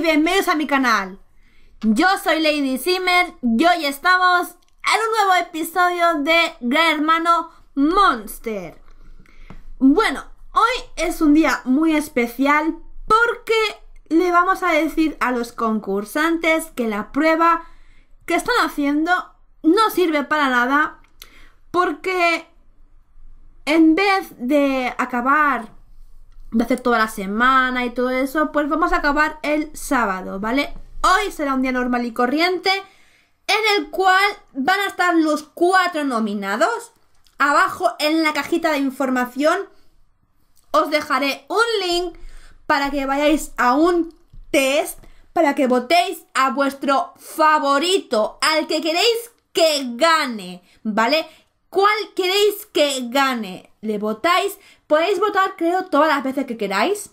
bienvenidos a mi canal. Yo soy Lady Zimmer y hoy estamos en un nuevo episodio de Gran Hermano Monster. Bueno, hoy es un día muy especial porque le vamos a decir a los concursantes que la prueba que están haciendo no sirve para nada porque en vez de acabar de hacer toda la semana y todo eso, pues vamos a acabar el sábado, ¿vale? Hoy será un día normal y corriente en el cual van a estar los cuatro nominados. Abajo en la cajita de información os dejaré un link para que vayáis a un test, para que votéis a vuestro favorito, al que queréis que gane, ¿vale? cuál queréis que gane. Le votáis. Podéis votar, creo, todas las veces que queráis.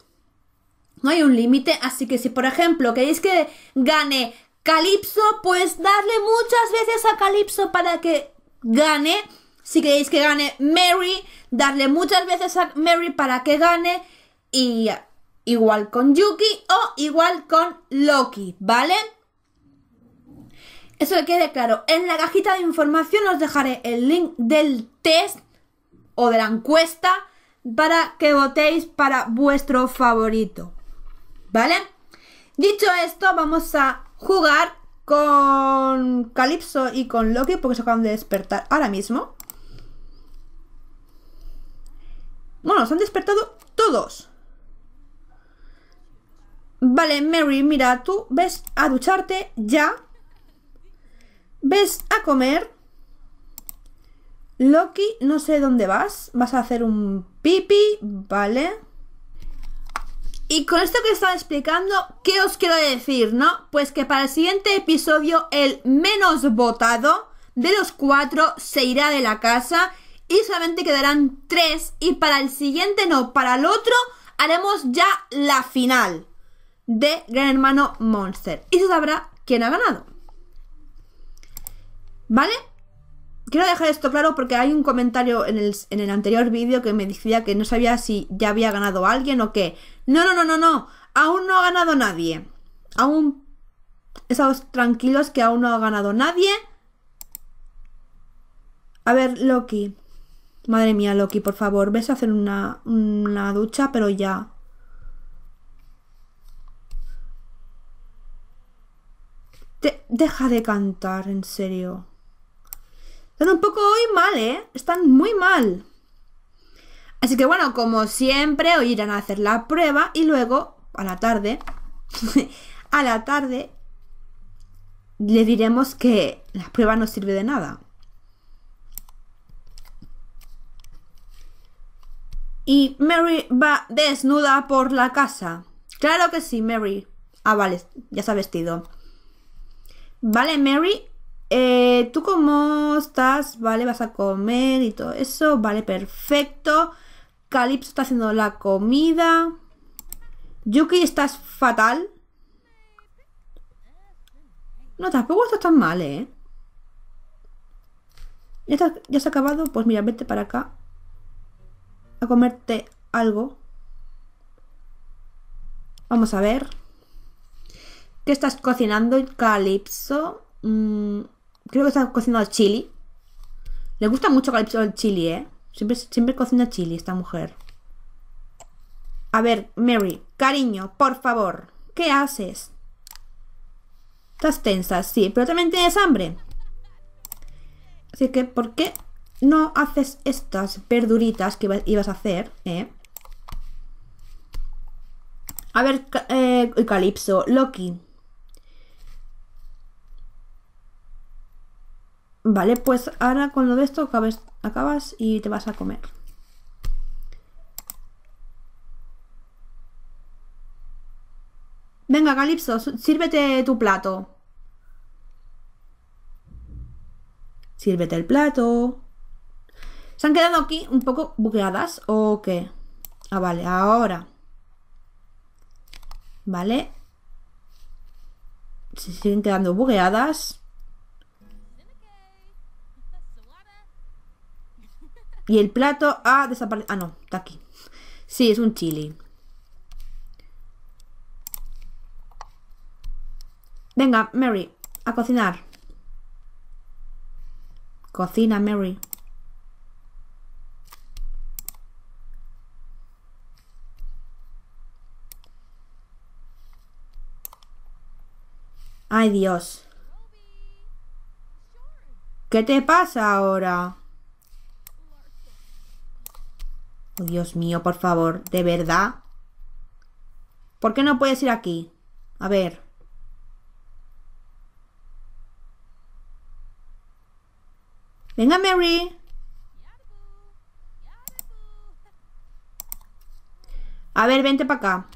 No hay un límite, así que si por ejemplo queréis que gane Calypso, pues darle muchas veces a Calypso para que gane. Si queréis que gane Mary, darle muchas veces a Mary para que gane. Y igual con Yuki o igual con Loki, ¿vale? Eso que quede claro. En la cajita de información os dejaré el link del test o de la encuesta para que votéis para vuestro favorito. ¿Vale? Dicho esto, vamos a jugar con Calypso y con Loki porque se acaban de despertar ahora mismo. Bueno, se han despertado todos. Vale, Mary, mira, tú ves a ducharte ya. Ves a comer. Loki, no sé dónde vas. Vas a hacer un pipi, ¿vale? Y con esto que estaba explicando, ¿qué os quiero decir, no? Pues que para el siguiente episodio, el menos votado de los cuatro se irá de la casa y solamente quedarán tres. Y para el siguiente, no, para el otro haremos ya la final de Gran Hermano Monster. Y se sabrá quién ha ganado. ¿Vale? Quiero dejar esto claro porque hay un comentario en el, anterior vídeo que me decía que no sabía si ya había ganado alguien o qué. No, no, no, no, no. Aún no ha ganado nadie. Aún... Estamos tranquilos que aún no ha ganado nadie. A ver, Loki. Madre mía, Loki, por favor. Ves a hacer una, una ducha, pero ya. Te, deja de cantar, en serio. Están un poco hoy mal, ¿eh? Están muy mal. Así que bueno, como siempre, hoy irán a hacer la prueba y luego, a la tarde, a la tarde, le diremos que la prueba no sirve de nada. Y Mary va desnuda por la casa. Claro que sí, Mary. Ah, vale, ya se ha vestido. Vale, Mary, eh, ¿Tú cómo estás? ¿Vale? ¿Vas a comer y todo eso? Vale, perfecto. Calypso está haciendo la comida. Yuki, estás fatal. No, tampoco estás tan mal, ¿eh? ¿Ya, se ha acabado? Pues mira, vete para acá. A comerte algo. Vamos a ver. ¿Qué estás cocinando, Calypso? Mm, Creo que está cocinando chili. Le gusta mucho Calypso el chili, ¿eh? Siempre, siempre cocina chili esta mujer. A ver, Mary, cariño, por favor, ¿qué haces? Estás tensa, sí, pero también tienes hambre. Así que, ¿por qué no haces estas verduritas que ibas a hacer, eh? A ver, eh, Calipso, Loki, Vale, pues ahora con lo de esto acabas, y te vas a comer. Venga, Calipso, sírvete tu plato. Sírvete el plato. ¿Se han quedado aquí un poco bugueadas o qué? Ah, vale, ahora. Vale. Se siguen quedando bugueadas. Y el plato ha ah, desaparecido. Ah, no, está aquí. Sí, es un chili. Venga, Mary, a cocinar. Cocina, Mary. Ay, Dios. ¿Qué te pasa ahora? Dios mío, por favor, ¿de verdad? ¿Por qué no puedes ir aquí? A ver. Venga, Mary. A ver, vente para acá.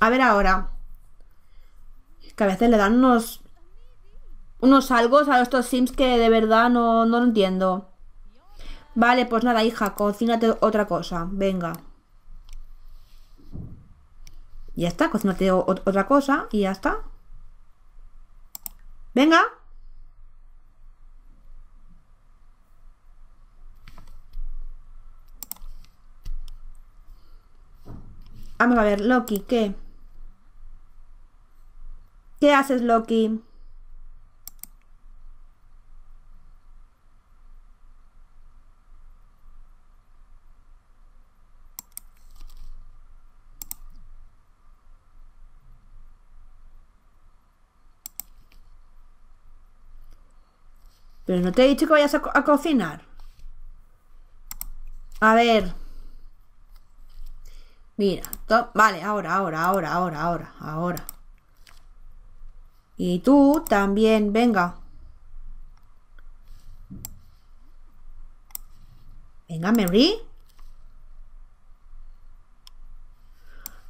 A ver ahora. Es que a veces le dan unos unos algo a estos sims que de verdad no, no lo entiendo. Vale, pues nada, hija, cocínate otra cosa. Venga. Ya está, cocínate otra cosa y ya está. Venga. Vamos a ver, Loki, ¿qué? ¿Qué haces, Loki? Pero no te he dicho que vayas a, cocinar. A ver. Mira, vale, ahora, ahora, ahora, ahora, ahora, ahora. Y tú también, venga. Venga, Mary.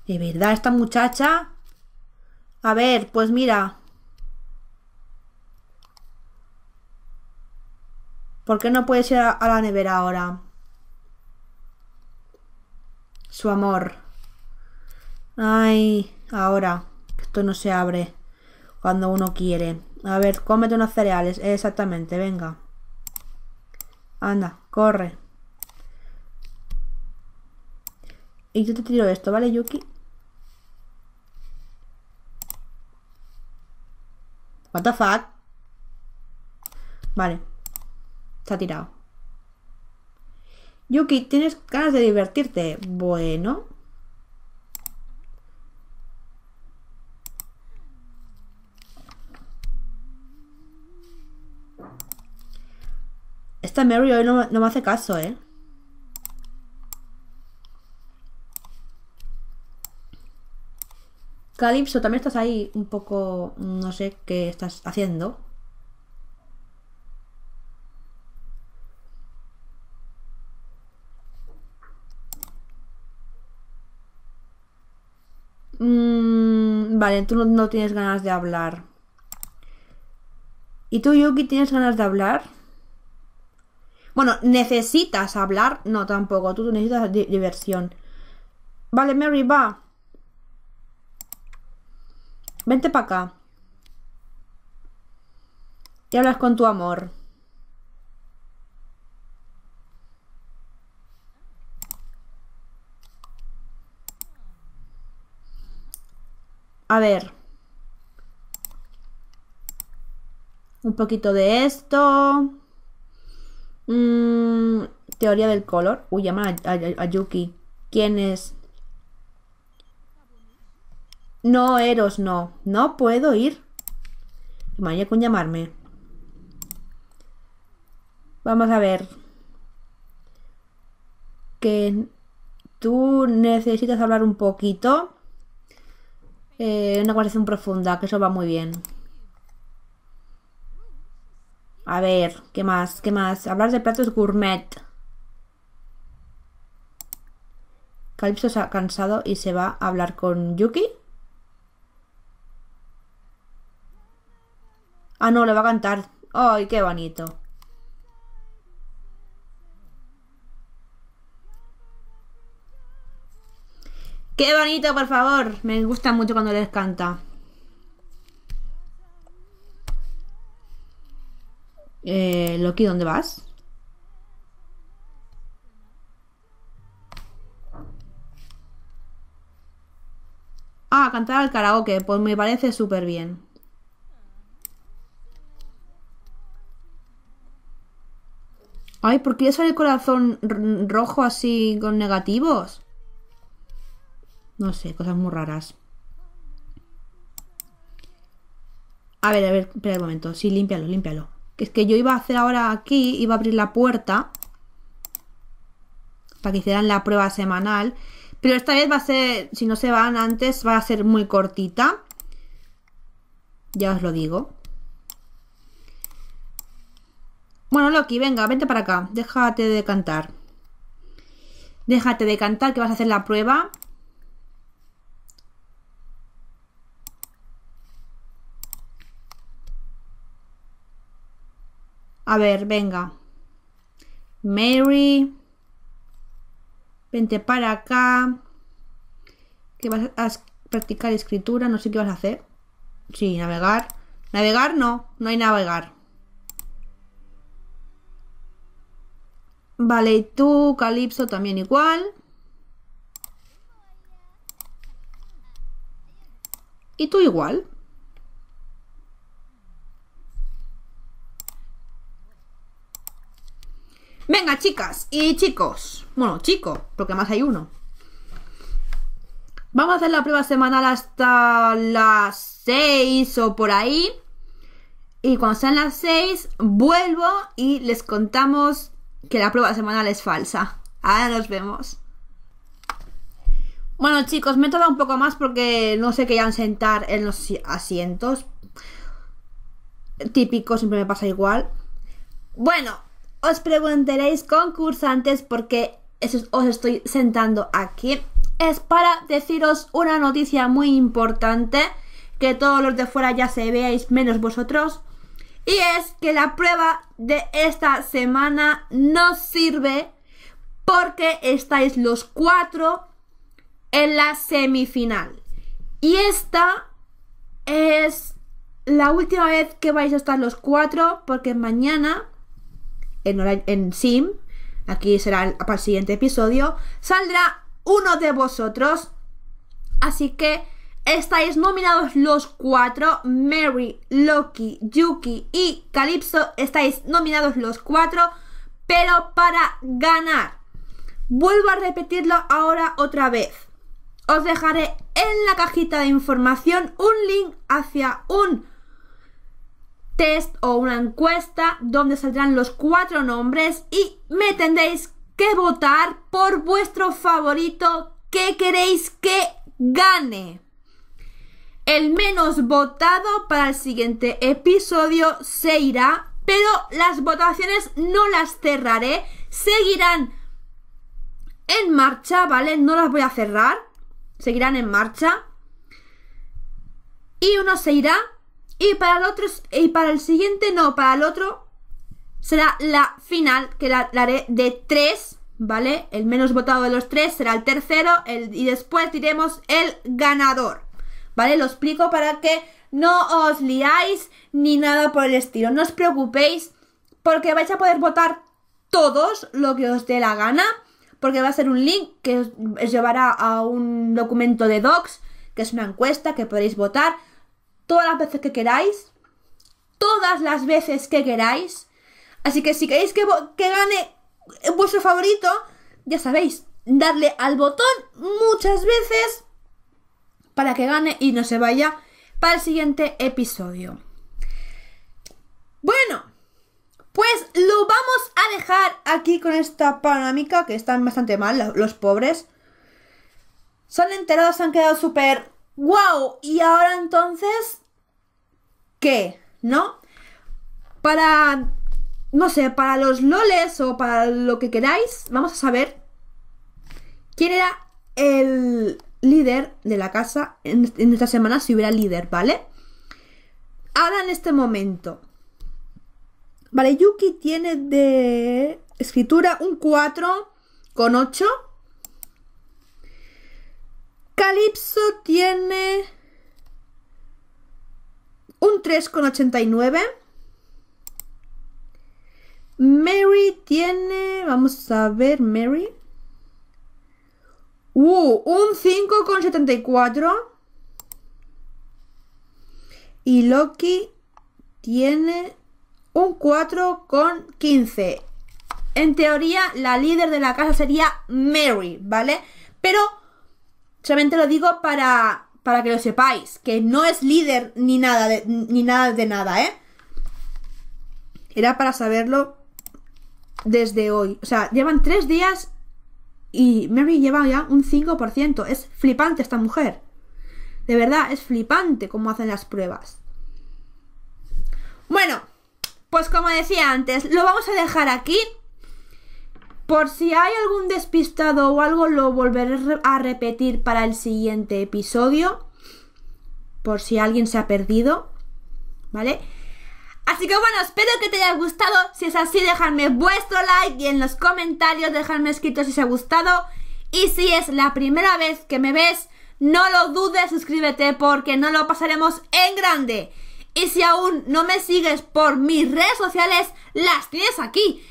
De verdad, esta muchacha. A ver, pues mira. ¿Por qué no puedes ir a la nevera ahora? Su amor. Ay, ahora. Esto no se abre cuando uno quiere. A ver, cómete unos cereales. Eh, exactamente, venga. Anda, corre. Y yo te tiro esto, ¿vale, Yuki? What the fuck? Vale. Está tirado. Yuki, ¿tienes ganas de divertirte? Bueno. Esta Mary hoy no, no me hace caso, ¿eh? Calypso, también estás ahí un poco... No sé qué estás haciendo. Mm, vale, tú no, tienes ganas de hablar. ¿Y tú, Yuki, tienes ganas de hablar? Bueno, necesitas hablar. No, tampoco. Tú necesitas diversión. Vale, Mary, va. Vente para acá. Y hablas con tu amor. A ver. Un poquito de esto. Mm, teoría del color. Uy, llama a, Yuki. ¿Quién es? No, Eros, no. No puedo ir. Mañana con llamarme. Vamos a ver. Que tú necesitas hablar un poquito. Eh, una guarnición profunda, que eso va muy bien. A ver, ¿qué más? ¿Qué más? Hablar de platos gourmet. Calypso se ha cansado y se va a hablar con Yuki. Ah, no, le va a cantar. ¡Ay, qué bonito! ¡Qué bonito, por favor! Me gusta mucho cuando les canta. Eh, Loki, ¿dónde vas? Ah, cantar al karaoke. Pues me parece súper bien. Ay, ¿por qué sale el corazón rojo así con negativos? No sé, cosas muy raras. A ver, a ver, espera un momento. Sí, límpialo, límpialo. Que es que yo iba a hacer ahora aquí, iba a abrir la puerta para que hicieran la prueba semanal. Pero esta vez va a ser, si no se van antes, va a ser muy cortita. Ya os lo digo. Bueno, Loki, venga, vente para acá. Déjate de cantar. Déjate de cantar que vas a hacer la prueba. A ver, venga. Mary, vente para acá. Que vas a practicar escritura, no sé qué vas a hacer. Sí, navegar. Navegar no, no hay navegar. Vale, y tú, calypso también igual. Y tú igual. Venga, chicas y chicos. Bueno, chico, porque más hay uno. Vamos a hacer la prueba semanal hasta las 6 o por ahí. Y cuando sean las 6, vuelvo y les contamos que la prueba semanal es falsa. Ahora nos vemos. Bueno, chicos, me he tardado un poco más porque no sé se a sentar en los asientos. Típico, siempre me pasa igual. Bueno, os preguntaréis, concursantes, porque os estoy sentando aquí. Es para deciros una noticia muy importante, que todos los de fuera ya se veáis, menos vosotros. Y es que la prueba de esta semana no sirve porque estáis los cuatro en la semifinal. Y esta es la última vez que vais a estar los cuatro porque mañana en, Sim, aquí será para el siguiente episodio, saldrá uno de vosotros. Así que estáis nominados los cuatro. Mary, Loki, Yuki y Calypso. Estáis nominados los cuatro. Pero para ganar. Vuelvo a repetirlo ahora otra vez. Os dejaré en la cajita de información un link hacia un test o una encuesta donde saldrán los cuatro nombres y me tendréis que votar por vuestro favorito que queréis que gane. El menos votado para el siguiente episodio se irá, pero las votaciones no las cerraré, seguirán en marcha, ¿vale? No las voy a cerrar, seguirán en marcha. Y uno se irá y para el y para el siguiente, no, para el otro será la final, que la, haré de tres, ¿vale? El menos votado de los tres será el tercero, y después diremos el ganador, ¿vale? Lo explico para que no os liáis ni nada por el estilo. No os preocupéis, porque vais a poder votar todos lo que os dé la gana, porque va a ser un link que os llevará a un documento de docs, que es una encuesta que podéis votar todas las veces que queráis. Todas las veces que queráis. Así que si queréis que, gane vuestro favorito, ya sabéis, darle al botón muchas veces para que gane y no se vaya para el siguiente episodio. Bueno, pues lo vamos a dejar aquí con esta panorámica que están bastante mal los pobres. Son enterados han quedado súper wow, ¿y ahora entonces qué? ¿No? Para, no sé, para los loles o para lo que queráis, vamos a saber quién era el líder de la casa en, en esta semana si hubiera líder, ¿vale? Ahora en este momento. Vale, Yuki tiene de escritura un 4 con 8. Calypso tiene un 3,89. Mary tiene, vamos a ver, Mary. Uh, un 5,74. Y Loki tiene un 4,15. En teoría, la líder de la casa sería Mary, ¿vale? Pero Solamente lo digo para, que lo sepáis, que no es líder ni nada ni nada de nada, ¿eh? Era para saberlo desde hoy. O sea, llevan tres días y Mary lleva ya un 5%. Es flipante esta mujer. De verdad, es flipante cómo hacen las pruebas. Bueno, pues como decía antes, lo vamos a dejar aquí. Por si hay algún despistado o algo, lo volveré a repetir para el siguiente episodio. Por si alguien se ha perdido. ¿Vale? Así que bueno, espero que te haya gustado. Si es así, dejadme vuestro like y en los comentarios dejadme escrito si os ha gustado. Y si es la primera vez que me ves, no lo dudes, suscríbete porque no lo pasaremos en grande. Y si aún no me sigues por mis redes sociales, las tienes aquí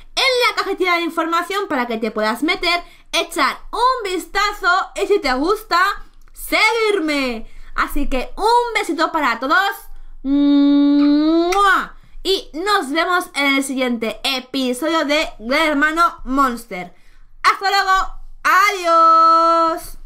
la cajetilla de información para que te puedas meter, echar un vistazo y si te gusta, seguirme. Así que un besito para todos. Y nos vemos en el siguiente episodio de Hermano Monster. Hasta luego. Adiós.